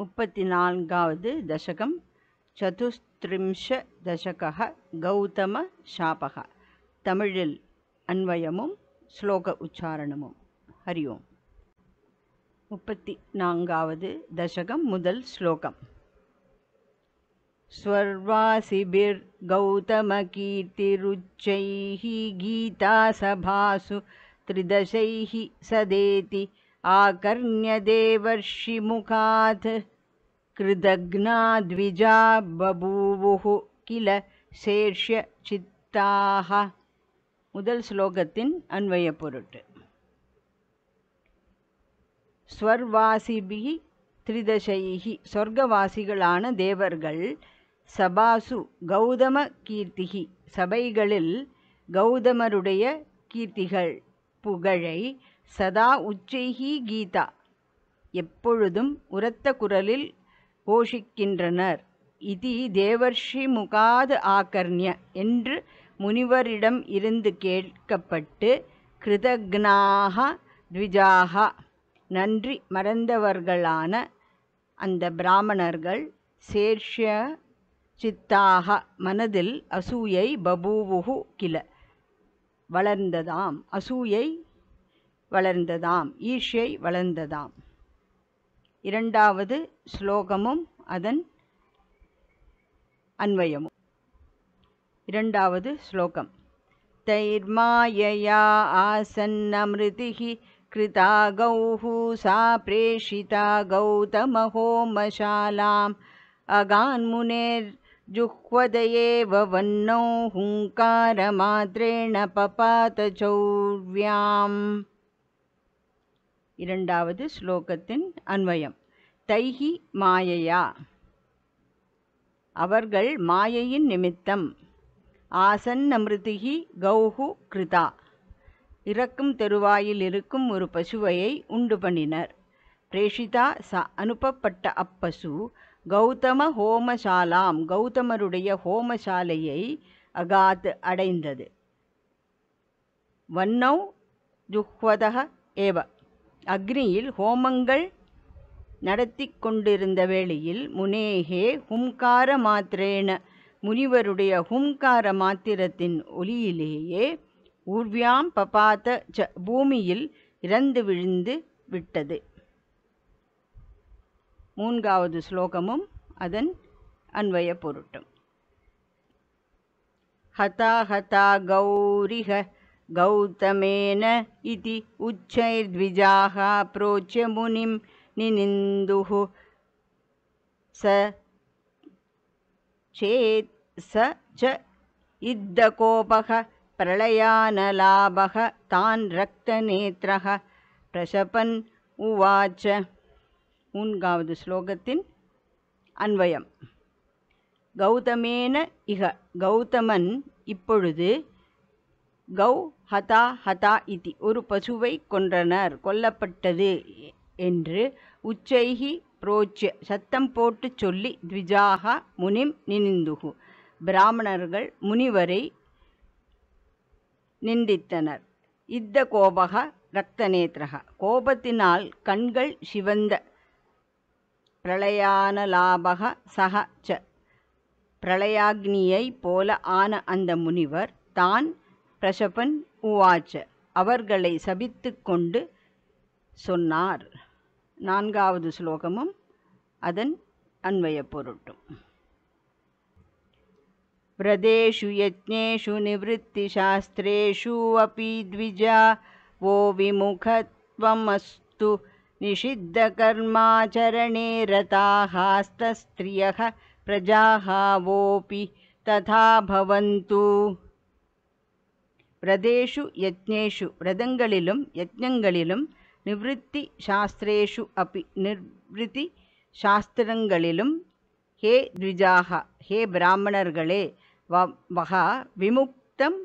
34వ దశకం చతుస్త్రింశ దశకః గౌతమ శాపః తమిళల్ అన్వయము శ్లోక ఉచ్చారణము హరిఓ 34వ దశకం మొదల శ్లోకం స్వర్వాసిబిర్ గౌతమ కీర్తి రుచ్చేహి గీతా సభాసు త్రిదశైహి సదేతి आकर्ण्यदेवर्षिमुखात् कृदघ्ना द्विजा बभूवुः கில சேஷ்ய சித்தாக முதல் ஸ்லோகத்தின் அன்வய பொருட்டு ஸ்வர்வாசிபி திரிதசைகி சொர்க்கவாசிகளான தேவர்கள் சபாசு கௌதம கீர்த்திகி சபைகளில் கௌதமருடைய கீர்த்திகள் புகழை சதா உச்சைஹி கீதா எப்பொழுதும் உரத்த குரலில் கோஷிக்கின்றனர் இது தேவர்ஷி முகாது ஆகர்ணிய என்று முனிவரிடம் இருந்து கேட்கப்பட்டு கிருதக்னாக த்விஜாக நன்றி மறந்தவர்களான அந்த பிராமணர்கள் சேர்ஷ்ய சித்தாக மனதில் அசூயை பபூவுகு கில வளர்ந்ததாம் அசூயை வளர்ந்ததாம் ஈஷை வளர்ந்ததாம் இரண்டாவது ஸ்லோகமும் அதன் அன்வயமும் இரண்டாவது ஸ்லோகம் तैर्मायया आसन्नमृतिः कृता गौः सा प्रेषिता गौतमहोमशालाम् अगान्मुनेर्जुह्वदयेव वह्नौ हुङ्कारमात्रेण पपातचौर्व्याम् இரண்டாவது ஸ்லோகத்தின் அன்வயம் தைஹி மாயையா அவர்கள் மாயையின் நிமித்தம் ஆசன் அமிருதிகி கௌஹு கிருதா இறக்கும் தெருவாயில் இருக்கும் ஒரு பசுவையை உண்டு பண்ணினர் பிரேஷிதா ச அனுப்பப்பட்ட அப்பசு கௌதம ஹோமசாலாம் கௌதமருடைய ஹோமசாலையை அகாத் அடைந்தது வன்னௌ ஜுஹ்வதக ஏவ அக்னியில் ஹோமங்கள் நடத்தி கொண்டிருந்த வேளையில் முனேகே ஹும்கார மாத்திரேன முனிவருடைய ஹும்கார மாத்திரத்தின் ஒலியிலேயே ஊர்வியாம் பபாத ச பூமியில் இறந்து விழுந்து விட்டது மூன்காவது ஸ்லோகமும் அதன் அன்வய பொருட்டும் ஹதா ஹதா கௌரிக गौतमेन इति उच्चैर्द्विजाः प्रोच्य मुनिं निनिन्दुः स चेत् स च इद्दकोपः प्रलयानलाभः तान् ரக்தநேத்ரः பிரசபன் உவாச்ச மூன்காவது ஸ்லோகத்தின் அன்வயம் கௌதமேன இக கௌதமன் இப்பொழுது கௌ ஹதா ஹதா இதி ஒரு பசுவை கொன்றனர் கொல்லப்பட்டது என்று உச்சைகி புரோச்சிய சத்தம் போட்டுச் சொல்லி த்விஜாக முனிம் நினிந்துகு பிராமணர்கள் முனிவரை நிந்தித்தனர் இத்த கோபக இரத்தநேத்திரக கோபத்தினால் கண்கள் சிவந்த பிரளயானலாபக சக ச பிரளயாக்னியைப் போல ஆன அந்த முனிவர் தான் நான்காவது ஸ்லோகமும் அதன் सबितुकों स्लोकमन्वयपोरुटु व्रदेषु यज्ञेषु निवृत्तिशास्त्रेषु अपि वो विमुखत्वमस्तु निषिद्धकर्माचरणे रताहास्तस्त्रियः प्रजाभावोऽपि तथा भवन्तु விரதேஷு யஜ்னேஷு விரதங்களிலும் யஜ்ஞங்களிலும் நிவிருத்தி சாஸ்திரேஷு அப்பி நிவிருத்தி சாஸ்திரங்களிலும் ஹே த்விஜாக ஹே பிராமணர்களே வகா விமுக்தம்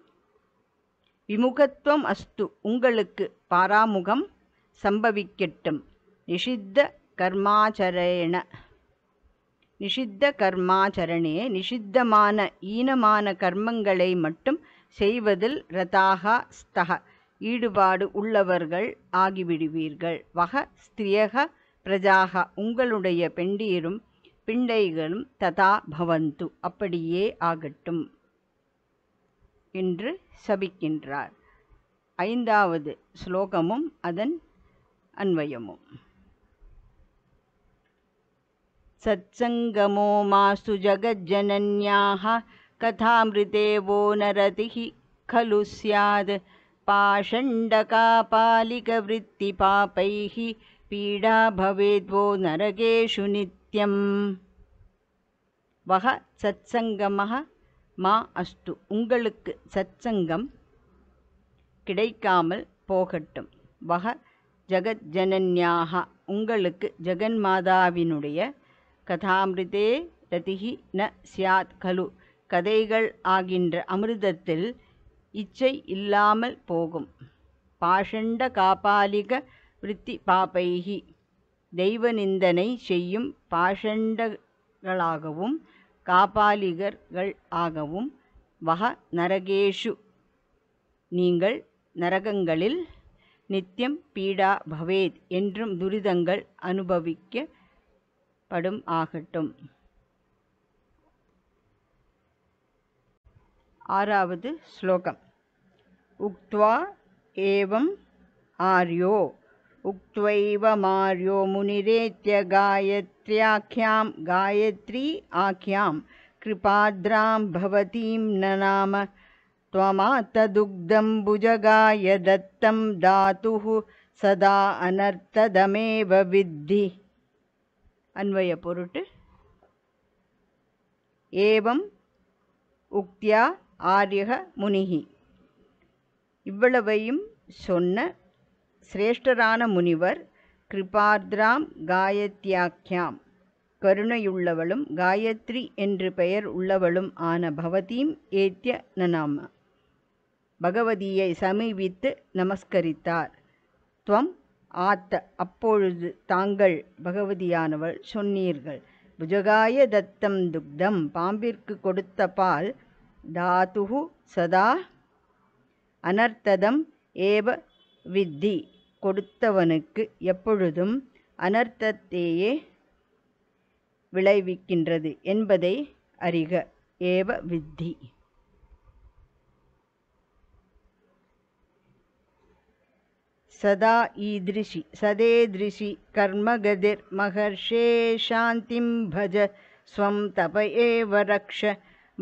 விமுகத்துவம் அஸ்து உங்களுக்கு பாராமுகம் சம்பவிக்கட்டும் நிஷித்த கர்மாச்சரேண நிஷித்த கர்மாச்சரணே நிஷித்தமான ஈனமான கர்மங்களை மட்டும் செய்வதில் ரதாகா ஸ்தக ஈடுபாடு உள்ளவர்கள் ஆகிவிடுவீர்கள் வக ஸ்திரியக பிரஜாக உங்களுடைய பெண்டீரும் பிண்டைகளும் ததா பவந்து அப்படியே ஆகட்டும் என்று சபிக்கின்றார் ஐந்தாவது ஸ்லோகமும் அதன் அன்வயமும் சத்சங்கமோ மாசு ஜகஜனன்யாக कथामृते वो नरतिः खलु स्याद् पाषण्डकापालिकवृत्तिपापैः पीडा भवेद्वो नरकेषु नित्यं वः सत्सङ्गमः मा अस्तु उङ्गलुक् सत्सङ्गं किडैकामल् पोगट्टं वः जगज्जनन्याः उङ्गलुक् जगन्माताविडय कथामृते रतिः न स्यात् खलु கதைகள் ஆகின்ற அமிர்தத்தில் இச்சை இல்லாமல் போகும் பாஷண்ட காபாலிக விருத்தி பாபைகி தெய்வ நிந்தனை செய்யும் பாஷண்டகளாகவும் காபாலிகர்கள் ஆகவும் வக நரகேஷு நீங்கள் நரகங்களில் நித்தியம் பீடா பவேத் என்றும் துரிதங்கள் அனுபவிக்கப்படும் ஆகட்டும் आरावद् श्लोकम् उक्त्वा एवम् आर्यो उक्त्वैव मार्यो मुनिरेत्य गायत्र्याख्यां गायत्री आख्यां कृपाद्रां भवतीं ननाम त्वमातदुग्धम्बुजगाय दत्तं धातुः சதா அனர்த்ததமேவ வித்தி அன்வய பொருட்டு ஏவம் உக்தியா ஆரியக முனிகி இவ்வளவையும் சொன்ன சிரேஷ்டரான முனிவர் கிருபார்திராம் காயத்யாக்கியாம் கருணையுள்ளவளும் காயத்ரி என்று பெயர் உள்ளவளும் ஆன பவதீம் ஏத்திய நனாம பகவதியை சமீபித்து நமஸ்கரித்தார் துவம் ஆத்த அப்பொழுது தாங்கள் பகவதியானவள் சொன்னீர்கள் புஜகாய தத்தம் துக்தம் பாம்பிற்கு கொடுத்த பால் धातुः சதா அனர்த்ததம் ஏவ வித்தி கொடுத்தவனுக்கு எப்பொழுதும் அனர்த்தத்தையே விளைவிக்கின்றது என்பதை அறிக ஏவ வித்தி சதா ஈதிருஷி திருஷி கர்மகதிர் மகர்ஷே சாந்திம் பஜ ஸ்வம் தப ஏவ ரக்ஷ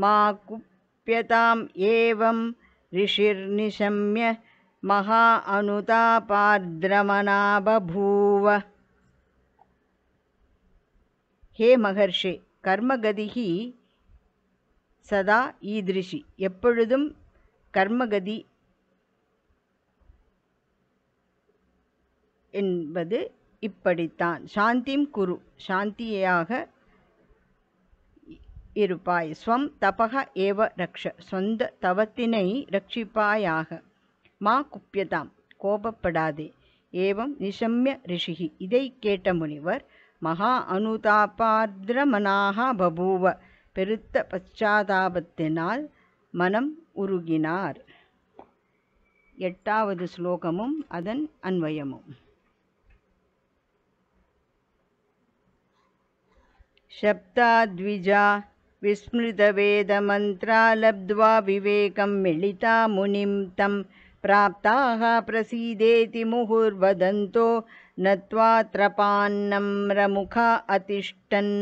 மா குப் प्राप्यताम् एवं ऋषिर्निशम्य மகா अनुतापार्द्रमना ஹே மகர்ஷி கர்மகதிகி சதா ஈதிருஷி எப்பொழுதும் கர்மகதி என்பது இப்படித்தான் சாந்திம் குரு சாந்தியாக இருப்பாய் ஸ்வம் தபக ஏவ ரக்ஷ சொந்த தவத்தினை ரட்சிப்பாயாக மா குப்பியதாம் கோபப்படாதே ஏவம் நிசம்ய ரிஷிகி இதை கேட்ட முனிவர் மகா அனுதாபாத்ரமனாக பபூவ பெருத்த பச்சாதாபத்தினால் மனம் உருகினார் எட்டாவது ஸ்லோகமும் அதன் அன்வயமும் शब्दाद्विजा विस्मृतवेदमन्त्रा लब्ध्वा विवेकं मिलिता मुनिं तं प्राप्ताः प्रसीदेति नत्वा त्रपान्नम्रमुखा अतिष्ठन्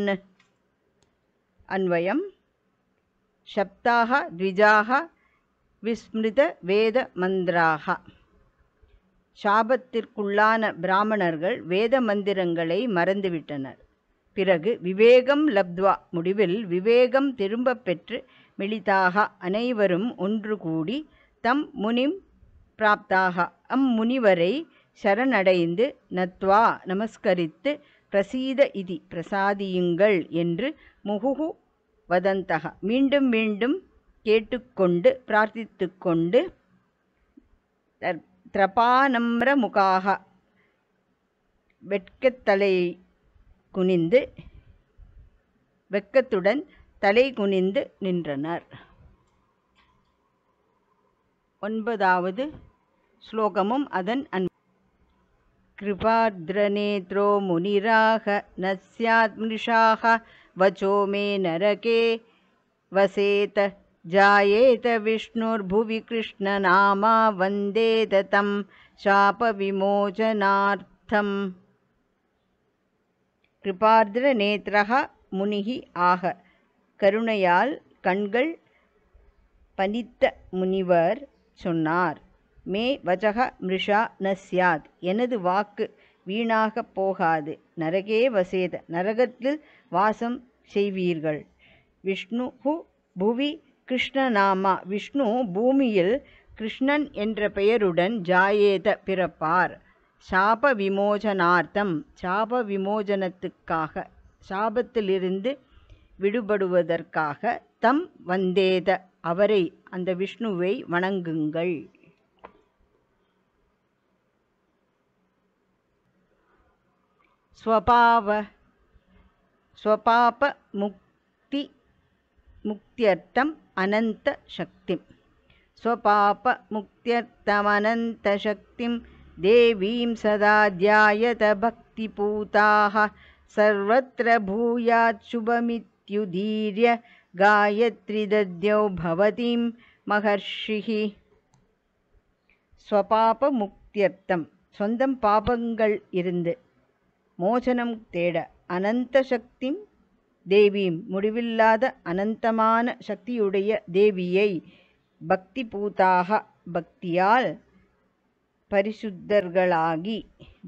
अन्वयं शप्ताः द्विजाः विस्मृतवेदमन्त्राः शापतिकुल्ना ब्राह्मण वेदमन्दिरङ्ग् பிறகு விவேகம் லப்த்வா முடிவில் விவேகம் திரும்ப பெற்று மிளிதாக அனைவரும் ஒன்று கூடி தம் முனிம் பிராப்தாக அம்முனிவரை சரணடைந்து நத்வா நமஸ்கரித்து பிரசீத இதி பிரசாதியுங்கள் என்று முகுகு வதந்தக மீண்டும் மீண்டும் கேட்டுக்கொண்டு பிரார்த்தித்து கொண்டு திரபானம்ர முகாக வெட்கத்தலை குனிந்து வெக்கத்துடன் தலை குனிந்து நின்றனர் ஒன்பதாவது ஸ்லோகமும் அதன் அன் கிருபார்திரநேத்ரோ முனிராக நஸ்யாத்மிஷாக வச்சோ மே நரகே வசேத ஜாயேத விஷ்ணுர்புவி कृष्णनामा वन्देत तं शापविमोचनार्थम् கிருபார்திர நேத்ரஹா முனிகி ஆக கருணையால் கண்கள் பனித்த முனிவர் சொன்னார் மே வஜக மிருஷா ந சியாத் எனது வாக்கு வீணாக போகாது நரகே வசேத நரகத்தில் வாசம் செய்வீர்கள் விஷ்ணு புவி கிருஷ்ணநாமா விஷ்ணு பூமியில் கிருஷ்ணன் என்ற பெயருடன் ஜாயேத பிறப்பார் சாப விமோசனார்த்தம் சாப விமோசனத்துக்காக சாபத்திலிருந்து விடுபடுவதற்காக தம் வந்தேத அவரை அந்த விஷ்ணுவை வணங்குங்கள் ஸ்வபாவ ஸ்வபாப முக்தி முக்தியர்த்தம் அனந்த சக்தி ஸ்வபாப முக்தியர்த்தமனந்த சக்திம் देवीं सदा ध्यायत भक्तिपूताः सर्वत्र भूयाच्छुभमित्युदीर्य गायत्रिदद्यौ भवतीं மகர்ஷிः ஸ்வபாப முக்தியர்த்தம் சொந்தம் பாபங்கள் இருந்து மோசனம் தேட அனந்த சக்தி தேவியும் முடிவில்லாத அனந்தமான சக்தியுடைய தேவியை பக்தி பூதாக பக்தியால் பரிசுத்தர்களாகி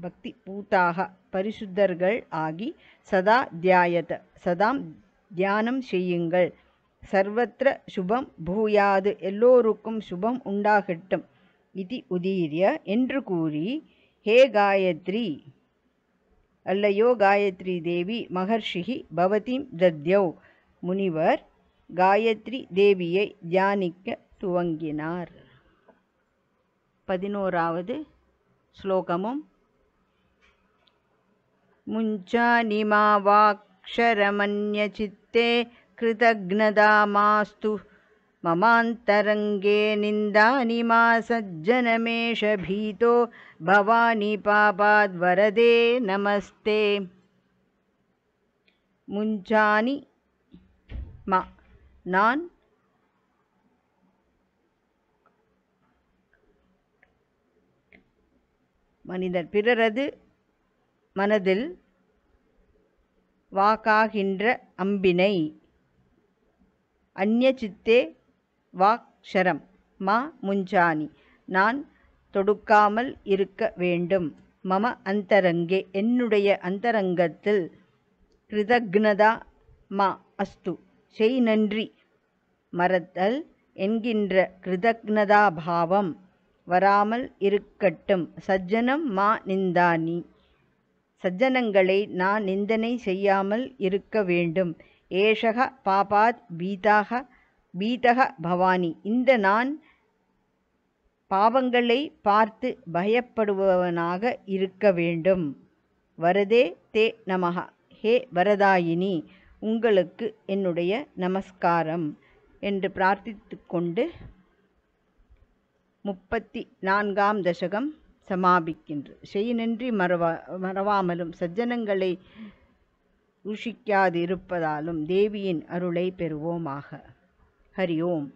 பக்தி பூத்தாக பரிசுத்தர்கள் ஆகி சதா தியாயத சதாம் தியானம் செய்யுங்கள் சர்வத்திர சுபம் பூயாது எல்லோருக்கும் சுபம் உண்டாகட்டும் இது உதீரிய என்று கூறி ஹே காயத்ரி அல்லையோ காயத்ரி தேவி மகர்ஷி பவதிம் தத்யௌ முனிவர் காயத்ரி தேவியை தியானிக்க துவங்கினார் पदिनोरावद् श्लोकमुं मुञ्चानि मा वाक्षरमण्यचित्ते मास्तु ममान्तरङ्गे निन्दानि मा सज्जनमेष भीतो भवानि पापाद्वरदे नमस्ते मुञ्चानि मा नान् மனிதர் பிறரது மனதில் வாக்காகின்ற அம்பினை அந்நியச்சித்தே வாக்ஷரம் மா முஞ்சானி நான் தொடுக்காமல் இருக்க வேண்டும் மம அந்தரங்கே என்னுடைய அந்தரங்கத்தில் கிருதக்னதா மா அஸ்து செய் நன்றி மறத்தல் என்கின்ற கிருதக்னதாபாவம் வராமல் இருக்கட்டும் சஜ்ஜனம் மா நிந்தானி சஜ்ஜனங்களை நான் நிந்தனை செய்யாமல் இருக்க வேண்டும் ஏஷக பாபாத் பீதாக பீதக பவானி இந்த நான் பாவங்களை பார்த்து பயப்படுபவனாக இருக்க வேண்டும் வரதே தே நமக ஹே வரதாயினி உங்களுக்கு என்னுடைய நமஸ்காரம் என்று பிரார்த்தித்து கொண்டு முப்பத்தி நான்காம் தசகம் சமாபிக்கின்று செய்நன்றி மறவா மறவாமலும் சஜ்ஜனங்களை ஊஷிக்காதிருப்பதாலும் தேவியின் அருளை பெறுவோமாக ஹரி ஓம்